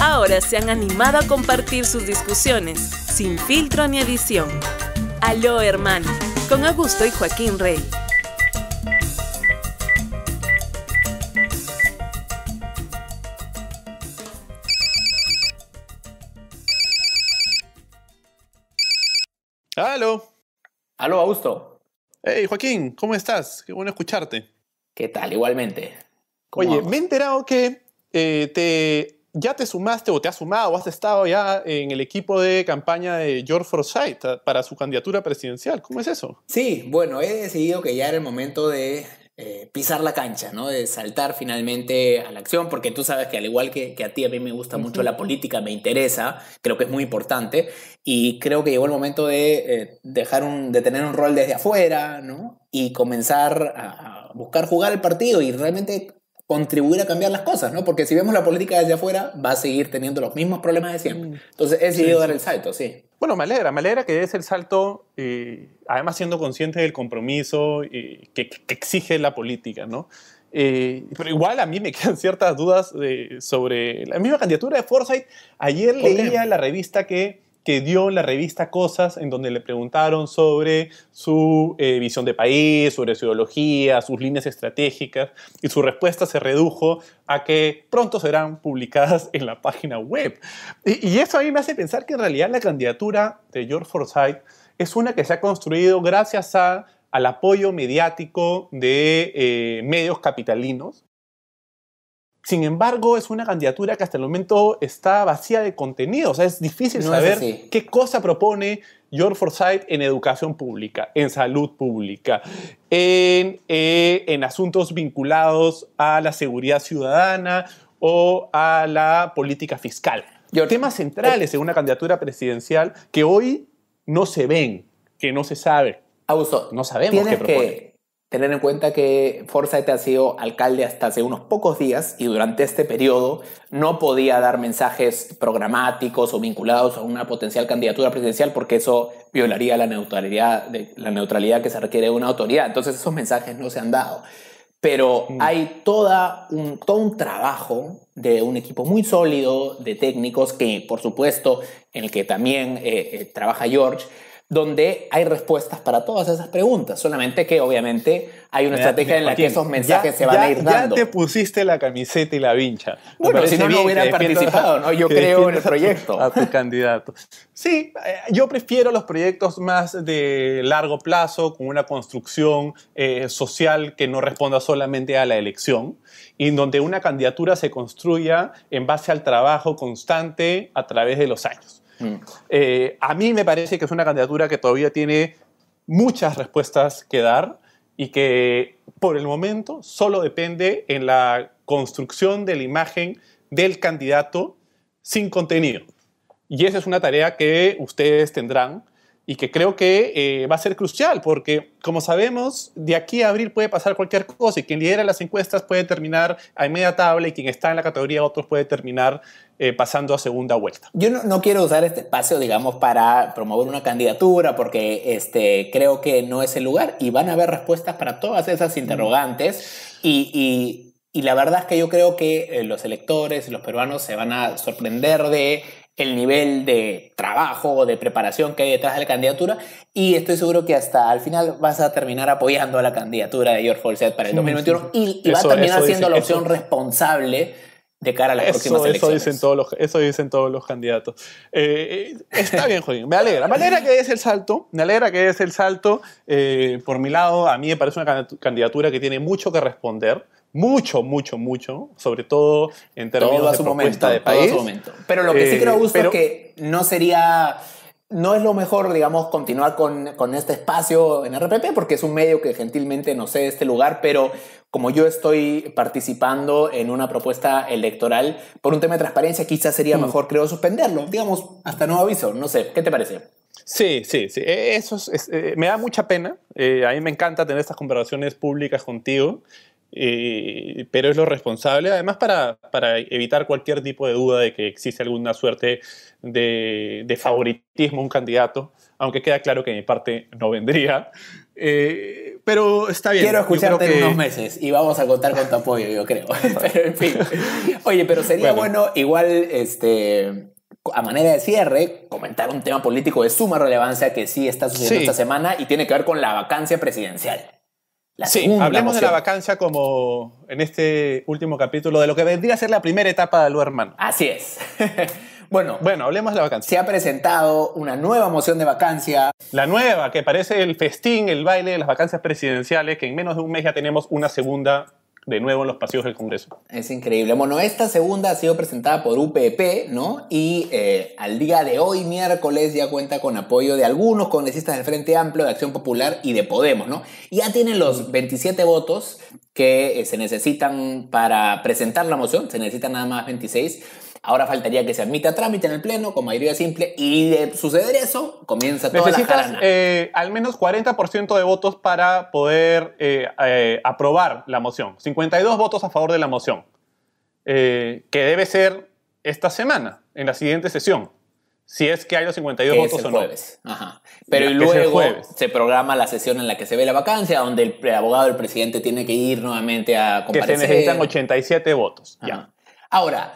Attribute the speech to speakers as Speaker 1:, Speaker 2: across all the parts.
Speaker 1: ahora se han animado a compartir sus discusiones, sin filtro ni edición. Aló hermano, con Augusto y
Speaker 2: Joaquín Rey. Aló. Aló, Augusto. Hey, Joaquín, ¿cómo estás? Qué bueno escucharte. ¿Qué tal? Igualmente. Oye, me he enterado que eh, te ya te sumaste o te has sumado o has estado ya en el equipo de campaña de George Forsyth para su candidatura presidencial. ¿Cómo es eso? Sí, bueno,
Speaker 1: he decidido que ya era el momento de eh, pisar la cancha, ¿no? De saltar finalmente a la acción, porque tú sabes que al igual que, a ti, a mí me gusta mucho la política, me interesa, creo que es muy importante, y creo que llegó el momento de, eh, dejar un, de tener un rol desde afuera, ¿no? Y comenzar a buscar jugar el partido y realmente contribuir a cambiar las cosas, ¿no? Porque si vemos la política desde afuera, va a seguir teniendo los mismos problemas de siempre. Mm.
Speaker 2: Entonces, he decidido dar el salto, sí. Bueno, me alegra, me alegra que des el salto, eh, además siendo consciente del compromiso eh, que, exige la política, ¿no? Eh, pero igual a mí me quedan ciertas dudas sobre la misma candidatura de Forsyth. Ayer leía la revista que que dio en la revista Cosas, en donde le preguntaron sobre su eh, visión de país, sobre su ideología, sus líneas estratégicas, y su respuesta se redujo a que pronto serán publicadas en la página web. Y, eso a mí me hace pensar que en realidad la candidatura de George Forsyth es una que se ha construido gracias al apoyo mediático de eh, medios capitalinos, sin embargo, es una candidatura que hasta el momento está vacía de contenido. O sea, es difícil saber qué cosa propone George Forsyth en educación pública, en salud pública, eh, en, asuntos vinculados a la seguridad ciudadana o a la política fiscal. Temas centrales en una candidatura presidencial que hoy no se ven, que no se sabe. no sabemos qué propone.
Speaker 1: Tener en cuenta que Forsyth ha sido alcalde hasta hace unos pocos días y durante este periodo no podía dar mensajes programáticos o vinculados a una potencial candidatura presidencial porque eso violaría la neutralidad, la neutralidad que se requiere de una autoridad. Entonces esos mensajes no se han dado. Pero mm. hay toda un, todo un trabajo de un equipo muy sólido de técnicos que, por supuesto, en el que también eh, eh, trabaja George, donde hay respuestas para todas esas preguntas, solamente que obviamente hay una estrategia en la que esos mensajes se van a ir dando. Ya te
Speaker 2: pusiste la camiseta y la vincha. Bueno, si no, no hubiera participado, ¿no? Yo creo en el proyecto. A tu candidato. Sí, eh, yo prefiero los proyectos más de largo plazo, con una construcción eh, social que no responda solamente a la elección, y donde una candidatura se construya en base al trabajo constante a través de los años. Mm. Eh, a mí me parece que es una candidatura que todavía tiene muchas respuestas que dar y que por el momento solo depende en la construcción de la imagen del candidato sin contenido. Y esa es una tarea que ustedes tendrán y que creo que eh, va a ser crucial, porque como sabemos, de aquí a abril puede pasar cualquier cosa y quien lidera las encuestas puede terminar a media tabla y quien está en la categoría de otros puede terminar eh, pasando a segunda vuelta. Yo no, quiero usar este espacio,
Speaker 1: digamos, para promover una candidatura, porque este, creo que no es el lugar y van a haber respuestas para todas esas interrogantes y, y y la verdad es que yo creo que eh, los electores los peruanos se van a sorprender de el nivel de trabajo o de preparación que hay detrás de la candidatura y estoy seguro que hasta al final vas a terminar apoyando a la candidatura de George Forsyth para el 2021 y, vas a terminar siendo la opción responsable de cara a las próximas elecciones. Eso dicen
Speaker 2: todos los, eso dicen todos los candidatos. Eh, eh, está bien, Jodín, me alegra. Me alegra que es el salto, me alegra que es el salto. Eh, por mi lado, a mí me parece una candidatura que tiene mucho que responder mucho, mucho, mucho, sobre todo en términos su de momento, de país. Pero lo que sí eh, creo, Augusto, es
Speaker 1: que no sería no es lo mejor, digamos, continuar con, este espacio en RPP porque es un medio que gentilmente no sé este lugar, pero como yo estoy participando en una propuesta electoral por un tema de transparencia, quizás sería mm. mejor, creo, suspenderlo, digamos, hasta nuevo aviso.
Speaker 2: No sé, ¿qué te parece? Sí, sí, sí. E, eso eh, me da mucha pena. Eh, a mí me encanta tener estas conversaciones públicas contigo. Eh, pero es lo responsable, además para, evitar cualquier tipo de duda de que existe alguna suerte de, favoritismo un candidato, aunque queda claro que de mi parte no vendría. Eh, pero está bien. Quiero escucharte en unos meses y vamos a contar con tu apoyo, yo creo. pero en
Speaker 1: fin. Oye, pero sería bueno, igual, este, a manera de cierre, comentar un tema político de suma relevancia que sí está sucediendo esta semana y tiene que ver con la vacancia presidencial sí, hablemos de la
Speaker 2: vacancia como en este último capítulo de lo que vendría a ser la primera etapa de Lu Hermano. Así es. bueno, bueno, hablemos de la vacancia. Se ha
Speaker 1: presentado una nueva moción de vacancia.
Speaker 2: La nueva, que parece el festín, el baile de las vacancias presidenciales, que en menos de un mes ya tenemos una segunda de nuevo en los pasillos del Congreso. Es increíble. Bueno, esta segunda ha sido presentada
Speaker 1: por UPP, ¿no?
Speaker 2: Y eh, al día de
Speaker 1: hoy, miércoles, ya cuenta con apoyo de algunos congresistas del Frente Amplio, de Acción Popular y de Podemos, ¿no? Ya tienen los 27 votos que eh, se necesitan para presentar la moción, se necesitan nada más 26 Ahora faltaría que se admita trámite en el Pleno con mayoría simple y de suceder eso comienza toda Necesitas, la
Speaker 2: eh, al menos 40% de votos para poder eh, eh, aprobar la moción. 52 votos a favor de la moción, eh, que debe ser esta semana, en la siguiente sesión. Si es que hay los 52 votos o no. jueves. Ajá. Pero luego
Speaker 1: se programa la sesión en la que se ve la vacancia, donde el, abogado del presidente tiene que ir nuevamente a comparecer. Que se necesitan
Speaker 2: 87 votos.
Speaker 1: Ya. Ahora,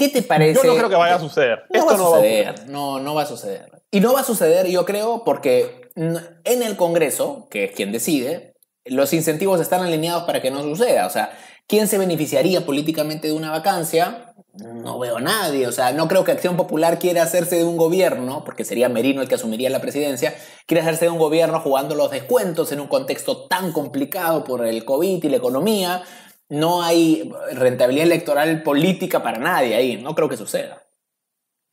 Speaker 1: ¿Qué te parece? Yo no creo que vaya a suceder. No va a suceder, no, va a no, va a suceder. Y no va a suceder, yo creo, porque
Speaker 2: en
Speaker 1: el Congreso, que es quien decide, los incentivos están alineados para que no suceda. O sea, ¿quién se beneficiaría políticamente de una vacancia? No veo nadie. O sea, no creo que Acción Popular quiera hacerse de un gobierno, porque sería Merino el que asumiría la presidencia, quiere hacerse de un gobierno jugando los descuentos en un contexto tan complicado por el COVID y la economía no hay rentabilidad electoral
Speaker 2: política para nadie ahí. No creo que suceda.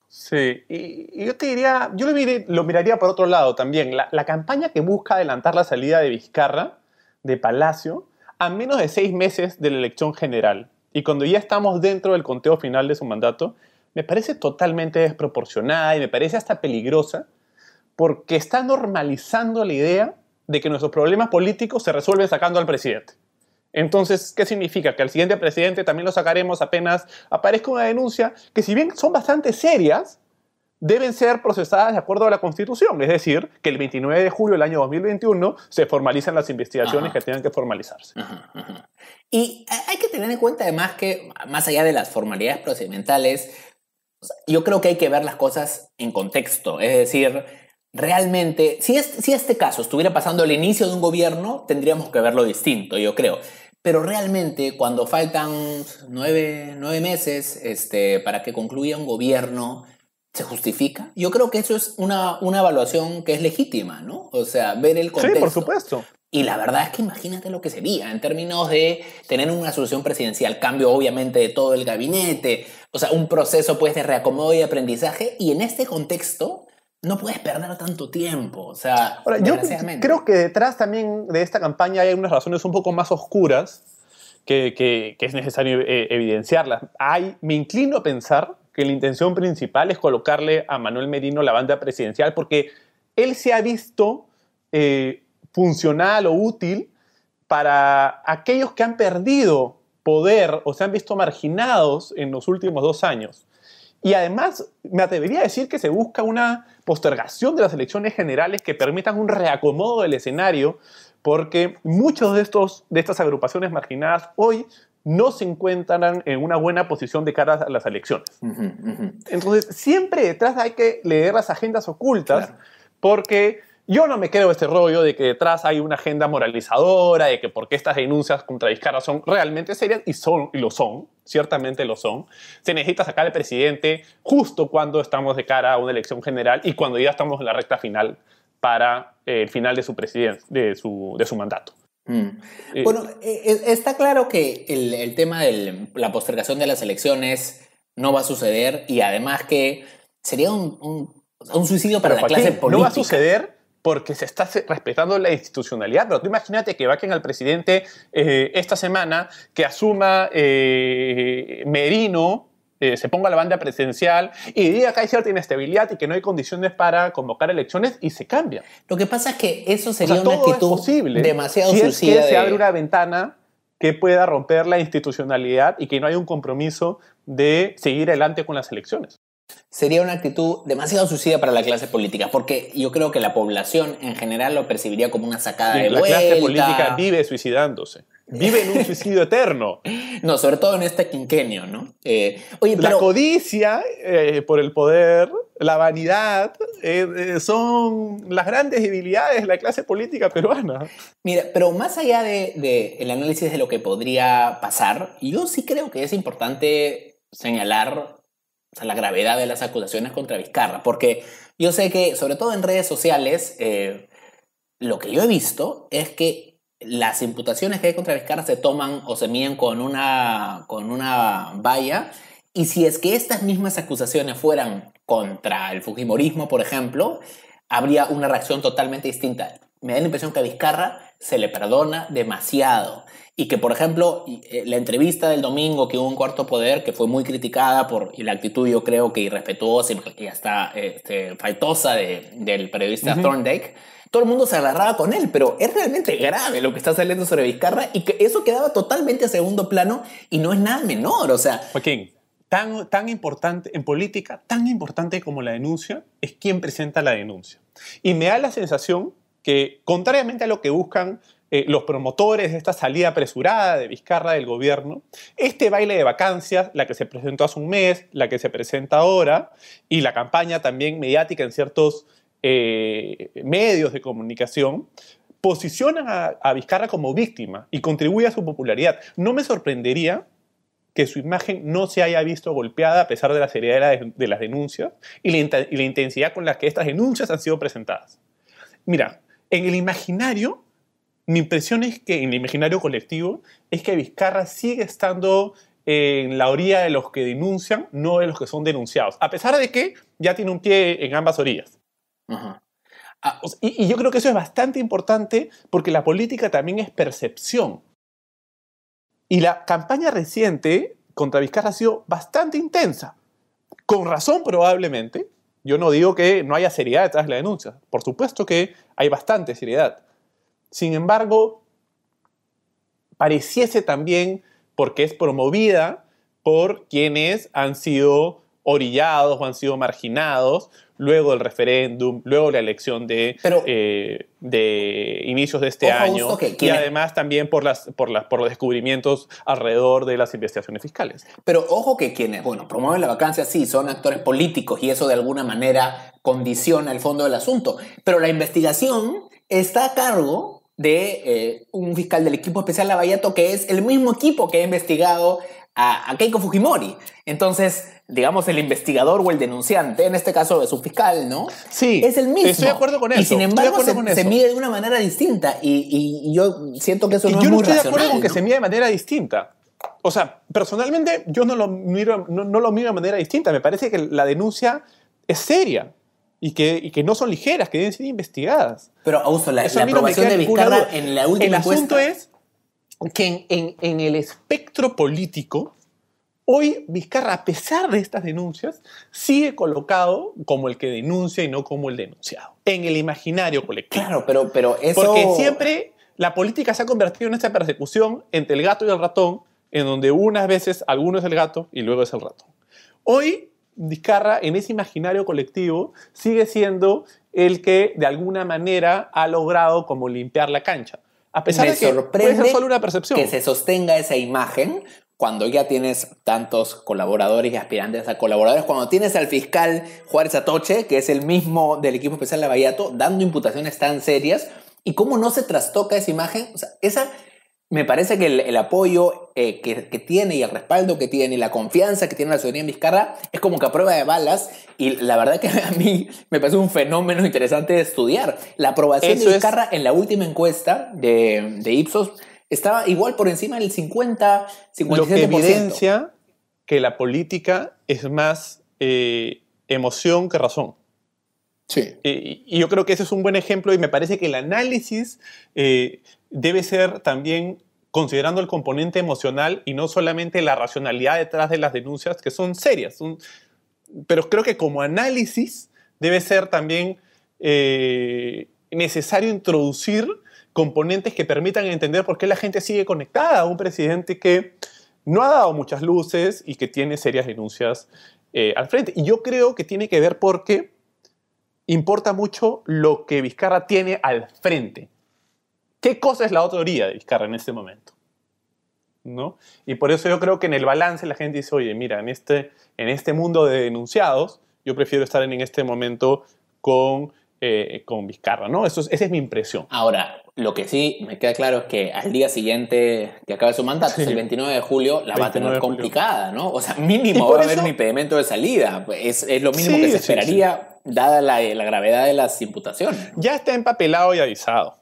Speaker 2: Sí, y, yo te diría, yo lo, miraría por otro lado también. La, la, campaña que busca adelantar la salida de Vizcarra, de Palacio, a menos de seis meses de la elección general, y cuando ya estamos dentro del conteo final de su mandato, me parece totalmente desproporcionada y me parece hasta peligrosa, porque está normalizando la idea de que nuestros problemas políticos se resuelven sacando al presidente. Entonces, ¿qué significa? Que al siguiente presidente también lo sacaremos apenas aparezca una denuncia que si bien son bastante serias, deben ser procesadas de acuerdo a la Constitución, es decir, que el 29 de julio del año 2021 se formalizan las investigaciones que tengan que formalizarse.
Speaker 1: Y hay que tener en cuenta además que, más allá de las formalidades procedimentales, yo creo que hay que ver las cosas en contexto, es decir, realmente, si, si este caso estuviera pasando al inicio de un gobierno, tendríamos que verlo distinto, yo creo. Pero realmente cuando faltan nueve, meses este, para que concluya un gobierno, ¿se justifica? Yo creo que eso es una, una evaluación que es legítima, ¿no? O sea, ver el contexto. Sí, por supuesto. Y la verdad es que imagínate lo que sería en términos de tener una solución presidencial, cambio obviamente de todo el gabinete, o sea, un proceso pues de reacomodo y aprendizaje. Y en este contexto, no puedes perder tanto tiempo. O sea, yo
Speaker 2: creo que detrás también de esta campaña hay unas razones un poco más oscuras que, es necesario eh, evidenciarlas. Hay, me inclino a pensar que la intención principal es colocarle a Manuel Merino la banda presidencial porque él se ha visto eh, funcional o útil para aquellos que han perdido poder o se han visto marginados en los últimos dos años. Y además, me atrevería a decir que se busca una postergación de las elecciones generales que permitan un reacomodo del escenario, porque muchos de, de estas agrupaciones marginadas hoy no se encuentran en una buena posición de cara a las elecciones. Entonces, siempre detrás hay que leer las agendas ocultas, porque yo no me quedo este rollo de que detrás hay una agenda moralizadora, de que porque estas denuncias contra Vizcarra son realmente serias, y, son, lo son, ciertamente lo son. Se necesita sacar al presidente justo cuando estamos de cara a una elección general y cuando ya estamos en la recta final para eh, el final de su, de su, de su mandato. Mm. Eh, bueno,
Speaker 1: eh, está claro que el, tema de la postergación de las elecciones no va a suceder y además que sería un, suicidio para la clase política. No va a
Speaker 2: suceder porque se está respetando la institucionalidad. Pero tú imagínate que vaquen al presidente eh, esta semana, que asuma eh, Merino, eh, se ponga la banda presidencial y diga que hay cierta inestabilidad y que no hay condiciones para convocar elecciones y se cambia. Lo que pasa es que eso sería una actitud posible, demasiado si es que se abre una ventana que pueda romper la institucionalidad y que no haya un compromiso de seguir adelante con las elecciones sería una actitud demasiado suicida para la
Speaker 1: clase política, porque yo creo que la población en general lo percibiría como una sacada de la La clase política
Speaker 2: vive suicidándose. Vive en un suicidio eterno. No, sobre todo en este quinquenio, ¿no? Eh, la codicia eh, por el poder, la vanidad, eh, son las grandes debilidades de la clase política peruana. Mira, pero
Speaker 1: más allá del análisis de lo que podría pasar, yo sí creo que es importante señalar o sea, la gravedad de las acusaciones contra Vizcarra, porque yo sé que, sobre todo en redes sociales, eh, lo que yo he visto es que las imputaciones que hay contra Vizcarra se toman o se mien con una, con una valla, y si es que estas mismas acusaciones fueran contra el Fujimorismo, por ejemplo, habría una reacción totalmente distinta. Me da la impresión que Vizcarra se le perdona demasiado. Y que, por ejemplo, eh, la entrevista del domingo que hubo en Cuarto Poder, que fue muy criticada por la actitud, yo creo que irrespetuosa y hasta este, faltosa del periodista todo el mundo se agarraba con él, pero es realmente grave lo
Speaker 2: que está saliendo sobre Vizcarra y que eso quedaba totalmente a segundo plano y no es nada menor, o sea... Joaquín, tan, tan importante, en política, tan importante como la denuncia, es quien presenta la denuncia. Y me da la sensación que, contrariamente a lo que buscan eh, los promotores de esta salida apresurada de Vizcarra del gobierno, este baile de vacancias, la que se presentó hace un mes, la que se presenta ahora, y la campaña también mediática en ciertos eh, medios de comunicación, posicionan a, Vizcarra como víctima y contribuye a su popularidad. No me sorprendería que su imagen no se haya visto golpeada a pesar de la seriedad de, las denuncias y la, y la intensidad con la que estas denuncias han sido presentadas. Mira, en el imaginario, mi impresión es que en el imaginario colectivo es que Vizcarra sigue estando en la orilla de los que denuncian, no de los que son denunciados, a pesar de que ya tiene un pie en ambas orillas. Ah, y yo creo que eso es bastante importante porque la política también es percepción. Y la campaña reciente contra Vizcarra ha sido bastante intensa, con razón probablemente, yo no digo que no haya seriedad detrás de la denuncia. Por supuesto que hay bastante seriedad. Sin embargo, pareciese también porque es promovida por quienes han sido orillados o han sido marginados luego del referéndum, luego la elección de, eh, de inicios de este año y además también por, las, por, las, por los descubrimientos alrededor de las investigaciones fiscales. Pero ojo que quienes, bueno, promueven
Speaker 1: la vacancia sí, son actores políticos y eso de alguna manera condiciona el fondo del asunto. Pero la investigación está a cargo de eh, un fiscal del equipo especial Lavallato que es el mismo equipo que ha investigado a, a Keiko Fujimori. Entonces, digamos, el investigador o el denunciante, en este caso es un fiscal, ¿no? Sí. Es el mismo. Estoy de acuerdo con eso. Y sin embargo, se, mide de una manera distinta. Y, yo siento que eso no es muy racional. Yo no estoy de acuerdo con que
Speaker 2: se mide de manera distinta. O sea, personalmente, yo no lo miro, no, lo miro de manera distinta. Me parece que la denuncia es seria. Y que, no son ligeras, que deben ser investigadas. Pero, Augusto, la, la aprobación de Vizcarra en la última El asunto es que en, el espectro político Hoy Vizcarra, a pesar de estas denuncias, sigue colocado como el que denuncia y no como el denunciado, en el imaginario colectivo. Claro, pero, pero eso... Porque siempre la política se ha convertido en esta persecución entre el gato y el ratón, en donde unas veces alguno es el gato y luego es el ratón. Hoy Vizcarra, en ese imaginario colectivo, sigue siendo el que de alguna manera ha logrado como limpiar la cancha. A pesar de que sorprende puede solo
Speaker 1: una percepción. que se sostenga esa imagen, cuando ya tienes tantos colaboradores y aspirantes a colaboradores, cuando tienes al fiscal Juárez Atoche, que es el mismo del equipo especial Lavallato, dando imputaciones tan serias, y cómo no se trastoca esa imagen, o sea, esa me parece que el, apoyo eh, que, tiene y el respaldo que tiene y la confianza que tiene la ciudadanía en Vizcarra es como que a prueba de balas y la verdad que a mí me parece un fenómeno interesante de estudiar. La aprobación de Vizcarra en la última encuesta de, de Ipsos estaba igual por encima del 50, 57%. Lo que evidencia
Speaker 2: que la política es más eh, emoción que razón. Sí. Eh, y yo creo que ese es un buen ejemplo y me parece que el análisis eh, debe ser también considerando el componente emocional y no solamente la racionalidad detrás de las denuncias, que son serias. pero creo que como análisis debe ser también necesario introducir componentes que permitan entender por qué la gente sigue conectada a un presidente que no ha dado muchas luces y que tiene serias denuncias eh, al frente. Y yo creo que tiene que ver porque importa mucho lo que Vizcarra tiene al frente. ¿Qué cosa es la autoría de Vizcarra en este momento? ¿No? Y por eso yo creo que en el balance la gente dice, oye, mira, en este, en este mundo de denunciados, yo prefiero estar en este momento con eh, con Vizcarra, ¿no? Eso es, esa es mi impresión. Ahora, lo que sí me queda claro es
Speaker 1: que al día siguiente que acabe su mandato, el 29 de julio, la va a tener complicada, ¿no? O sea, mínimo va a haber un impedimento de salida. Es, lo mínimo que se esperaría, dada la,
Speaker 2: gravedad de las imputaciones. Ya está empapelado y avisado.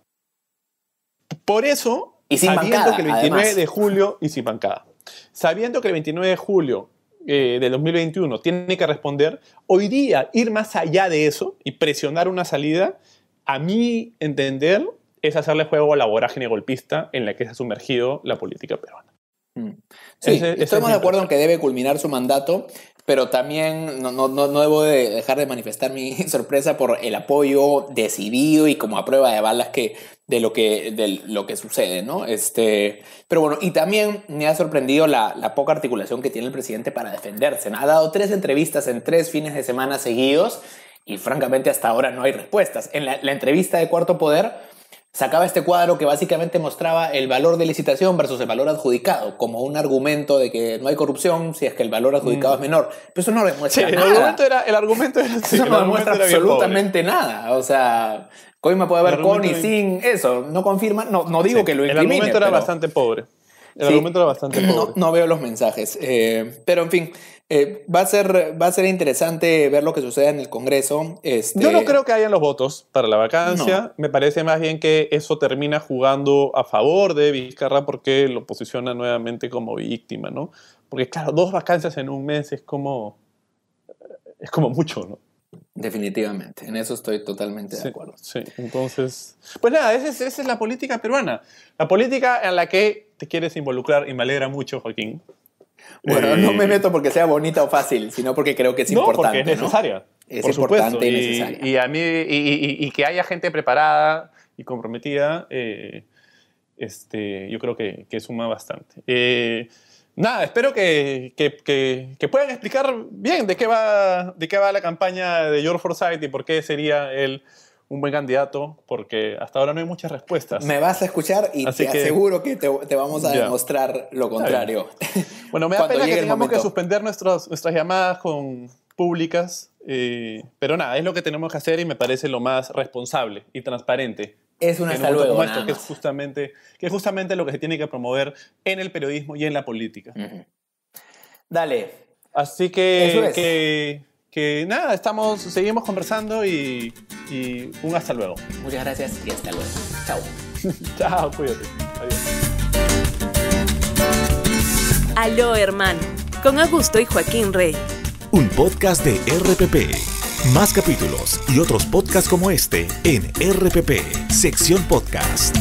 Speaker 2: Por eso, sabiendo que el 29 de julio, y sin bancada, sabiendo que el 29 de julio eh, de 2021 tiene que responder, hoy día ir más allá de eso y presionar una salida, a mi entender, es hacerle juego a la vorágine golpista en la que se ha sumergido la política peruana. Mm. Sí, estamos de
Speaker 1: acuerdo en que debe culminar su mandato pero también no, debo de dejar de manifestar mi sorpresa por el apoyo decidido y como a prueba de balas que, de, lo que, de lo que sucede, ¿no? Este, pero bueno, y también me ha sorprendido la, poca articulación que tiene el presidente para defenderse. Ha dado tres entrevistas en tres fines de semana seguidos y francamente hasta ahora no hay respuestas. En la entrevista de Cuarto Poder sacaba este cuadro que básicamente mostraba el valor de licitación versus el valor adjudicado, como un argumento de que no hay corrupción si es que el valor adjudicado mm. es menor. Pero eso no demuestra El
Speaker 2: argumento era, no absolutamente
Speaker 1: nada. O sea, Coima puede haber con y sin eso. No confirma, no, digo que lo elimine El argumento era bastante pobre. El argumento era bastante pobre. No, veo los mensajes. Eh, pero en fin, eh, va, a ser, va a ser interesante ver lo que suceda en el Congreso.
Speaker 2: Este Yo no creo que hayan los votos para la vacancia. Me parece más bien que eso termina jugando a favor de Vizcarra porque lo posiciona nuevamente como víctima, ¿no? Porque claro, dos vacancias en un mes es como, es como mucho, ¿no? Definitivamente, en eso estoy totalmente de acuerdo. Sí, entonces. Pues nada, es, esa es la política peruana. La política en la que te quieres involucrar y me alegra mucho, Joaquín. Bueno, no me eh, meto
Speaker 1: porque sea bonita o fácil, sino porque creo que es no, importante. Porque es necesaria. Es importante y, necesaria.
Speaker 2: Y, a mí, y, que haya gente preparada y comprometida, eh, este, yo creo que, suma bastante. Eh, nada, espero que, puedan explicar bien de qué, va, de qué va la campaña de Your Foresight y por qué sería el un buen candidato porque hasta ahora no hay muchas respuestas. Me vas a escuchar y te aseguro
Speaker 1: que te, vamos a
Speaker 2: demostrar lo contrario.
Speaker 1: Bueno, me da pena que tengamos que
Speaker 2: suspender nuestras llamadas con públicas, eh, pero nada, es lo que tenemos que hacer y me parece lo más responsable y transparente. Es un hasta luego. Este, que, es justamente, es lo que se tiene que promover en el periodismo y en la política. Dale. Así que que nada, estamos, seguimos conversando y, y un hasta luego. Muchas gracias y hasta luego. Chao. Chao, cuídate. Adiós. Aló, hermano. Con Augusto
Speaker 1: y Joaquín Rey.
Speaker 2: Un podcast de RPP. Más capítulos y otros podcasts como este en RPP, sección podcast.